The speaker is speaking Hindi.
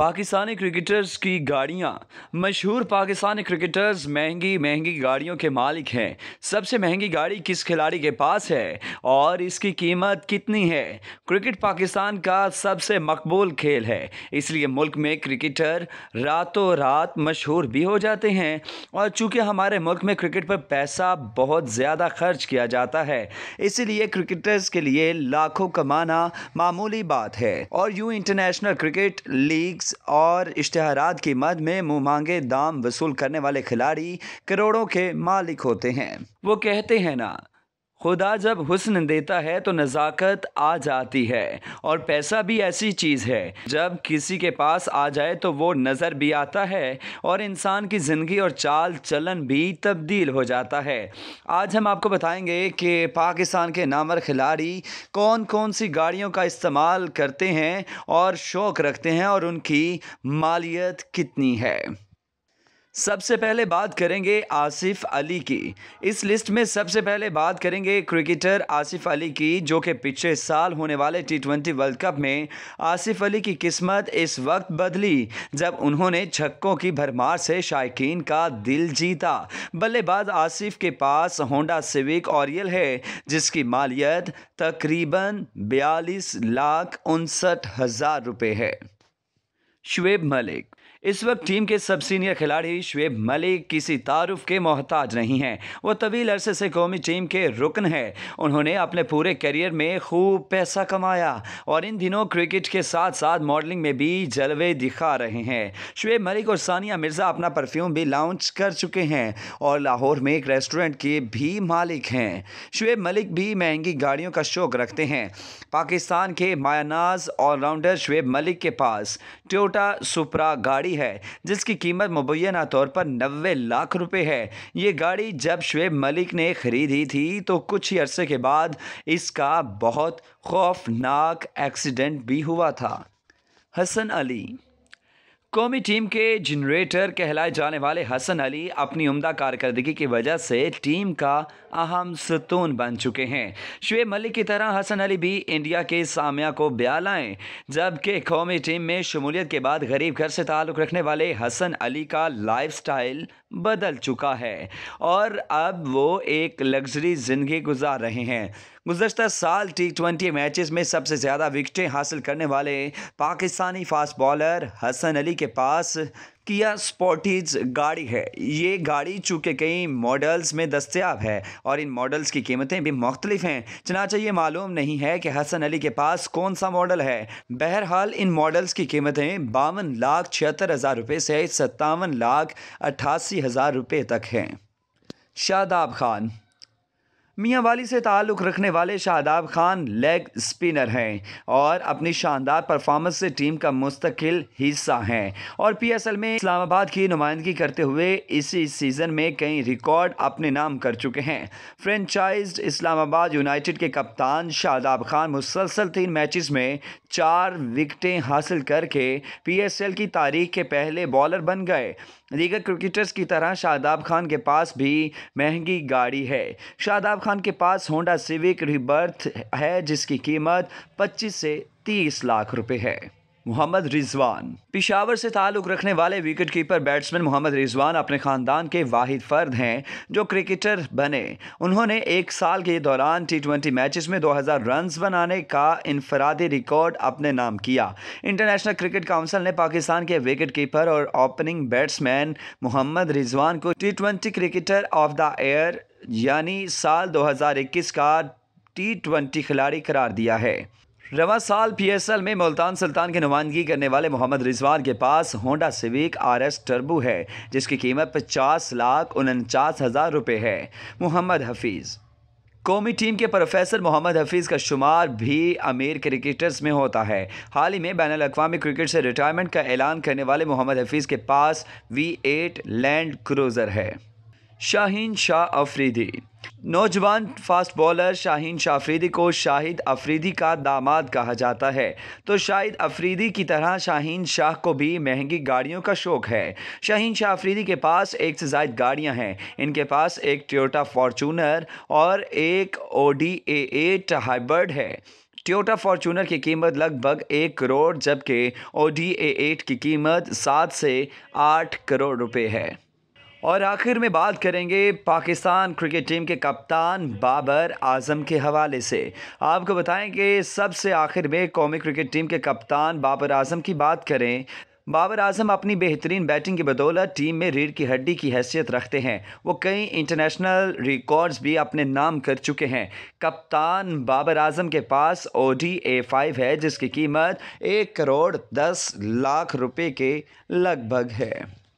पाकिस्तानी क्रिकेटर्स की गाड़ियाँ मशहूर पाकिस्तानी क्रिकेटर्स महंगी महंगी गाड़ियों के मालिक हैं सबसे महंगी गाड़ी किस खिलाड़ी के पास है और इसकी कीमत कितनी है क्रिकेट पाकिस्तान का सबसे मकबूल खेल है इसलिए मुल्क में क्रिकेटर रातों रात मशहूर भी हो जाते हैं और चूँकि हमारे मुल्क में क्रिकेट पर पैसा बहुत ज़्यादा खर्च किया जाता है इसीलिए क्रिकेटर्स के लिए लाखों कमाना मामूली बात है और यूँ इंटरनेशनल क्रिकेट लीग और इश्तहारात की मद में मुँह मांगे दाम वसूल करने वाले खिलाड़ी करोड़ों के मालिक होते हैं वो कहते हैं ना खुदा जब हुस्न देता है तो नज़ाकत आ जाती है और पैसा भी ऐसी चीज़ है जब किसी के पास आ जाए तो वो नज़र भी आता है और इंसान की ज़िंदगी और चाल चलन भी तब्दील हो जाता है आज हम आपको बताएंगे कि पाकिस्तान के नामर खिलाड़ी कौन कौन सी गाड़ियों का इस्तेमाल करते हैं और शौक़ रखते हैं और उनकी मालियत कितनी है सबसे पहले बात करेंगे आसिफ अली की इस लिस्ट में सबसे पहले बात करेंगे क्रिकेटर आसिफ अली की जो कि पिछले साल होने वाले टी ट्वेंटी वर्ल्ड कप में आसिफ अली की किस्मत इस वक्त बदली जब उन्होंने छक्कों की भरमार से शायकीन का दिल जीता बल्लेबाज आसिफ के पास होंडा सिविक ऑरियल है जिसकी मालियत तकरीबन बयालीस लाख उनसठ हज़ार रुपये है शुएब मलिक इस वक्त टीम के सब सीनियर खिलाड़ी शुएब मलिक किसी तारुफ के मोहताज नहीं हैं वो तवील अरसे से कौमी टीम के रुकन है उन्होंने अपने पूरे करियर में खूब पैसा कमाया और इन दिनों क्रिकेट के साथ साथ मॉडलिंग में भी जलवे दिखा रहे हैं शुएब मलिक और सानिया मिर्ज़ा अपना परफ्यूम भी लॉन्च कर चुके हैं और लाहौर में एक रेस्टोरेंट के भी मालिक हैं शुएब मलिक भी महंगी गाड़ियों का शौक रखते हैं पाकिस्तान के मायानाज ऑलराउंडर शुएब मलिक के पास टोर टोयोटा सुप्रा गाड़ी है जिसकी कीमत मुबैना तौर पर नबे लाख रुपए है ये गाड़ी जब शुएब मलिक ने ख़रीदी थी तो कुछ ही अरसे के बाद इसका बहुत खौफनाक एक्सीडेंट भी हुआ था हसन अली कौमी टीम के जनरेटर कहलाए जाने वाले हसन अली अपनी उम्दा कारकर्दगी की वजह से टीम का अहम सतून बन चुके हैं शुएब मलिक की तरह हसन अली भी इंडिया के सामिया को ब्या लाएँ जबकि कौमी टीम में शमूलियत के बाद गरीब घर से ताल्लुक़ रखने वाले हसन अली का लाइफ स्टाइल बदल चुका है और अब वो एक लग्जरी ज़िंदगी गुजार रहे हैं गुजशत साल टी ट्वेंटी मैचेस में सबसे ज़्यादा विकटें हासिल करने वाले पाकिस्तानी फास्ट बॉलर हसन अली के पास किया स्पोर्टिज गाड़ी है ये गाड़ी चूँकि कई मॉडल्स में दस्तियाब है और इन मॉडल्स की कीमतें भी मुख्तलिफ हैं चनाचे ये मालूम नहीं है कि हसन अली के पास कौन सा मॉडल है बहरहाल इन मॉडल्स की कीमतें बावन लाख छिहत्तर हज़ार रुपये से सत्तावन लाख अट्ठासी हज़ार रुपये तक हैं शादाब खान मियाँ वाली से ताल्लुक़ रखने वाले शादाब खान लेग स्पिनर हैं और अपनी शानदार परफॉर्मेंस से टीम का मुस्तकिल हिस्सा हैं और पीएसएल में इस्लामाबाद की नुमाइंदगी करते हुए इसी सीज़न में कई रिकॉर्ड अपने नाम कर चुके हैं फ्रेंचाइज इस्लामाबाद यूनाइटेड के कप्तान शादाब खान मुसलसल तीन मैचेस में चार विकटें हासिल करके एल की तारीख के पहले बॉलर बन गए दीगर क्रिकेटर्स की तरह शादाब खान के पास भी महंगी गाड़ी है शादाब खान खान के पास होंडा सिविक रिबर्थ है जिसकी कीमत 25 से 30 लाख रुपए है मोहम्मद रिजवान पिशावर से ताल्लुक़ रखने वाले wicket keeper batsman Mohammad Rizwan अपने ख़ानदान के वाहिद फ़र्द हैं जो क्रिकेटर बने उन्होंने एक साल के दौरान टी ट्वेंटी मैच में 2000 रन्स बनाने का इनफरादी रिकॉर्ड अपने नाम किया इंटरनेशनल क्रिकेट काउंसिल ने पाकिस्तान के विकेट कीपर और ओपनिंग बैट्समैन मोहम्मद रिजवान को T twenty cricketer of the year यानी साल इक्कीस का टी ट्वेंटी खिलाड़ी करार दिया है रवा साल एल में मुल्तान सुल्तान की नुमाइंदगी करने वाले मोहम्मद रिजवान के पास Honda Civic R S turbo है जिसकी कीमत पचास लाख उनचास हज़ार रुपये है मोहम्मद हफीज़ कौमी टीम के प्रोफेसर मोहम्मद हफीज़ का शुमार भी अमीर क्रिकेटर्स में होता है हाल ही में बैन अवी क्रिकेट से रिटायरमेंट का ऐलान करने वाले मोहम्मद हफीज़ के पास वी एट लैंड क्रूज़र है शाहीन शाह अफरीदी नौजवान फास्ट बॉलर शाहीन शाफरीदी को शाहिद अफरीदी का दामाद कहा जाता है तो शाहिद अफरीदी की तरह शाहीन शाह को भी महंगी गाड़ियों का शौक है शाहीन शाह अफरीदी के पास एक से ज़ायद गाड़ियां हैं इनके पास एक टोयोटा फॉर्चूनर और एक ओडी ए एट हाइबर्ड है टोयोटा फॉर्चूनर की कीमत लगभग एक करोड़ जबकि ओडी ए एट की कीमत सात से आठ करोड़ रुपये है और आखिर में बात करेंगे पाकिस्तान क्रिकेट टीम के कप्तान बाबर आजम के हवाले से आपको बताएं कि सबसे आखिर में कौमी क्रिकेट टीम के कप्तान बाबर आजम की बात करें बाबर आजम अपनी बेहतरीन बैटिंग की बदौलत टीम में रीढ़ की हड्डी की हैसियत रखते हैं वो कई इंटरनेशनल रिकॉर्ड्स भी अपने नाम कर चुके हैं कप्तान बाबर आजम के पास ओ डी ए फाइव है जिसकी कीमत एक करोड़ दस लाख रुपए के लगभग है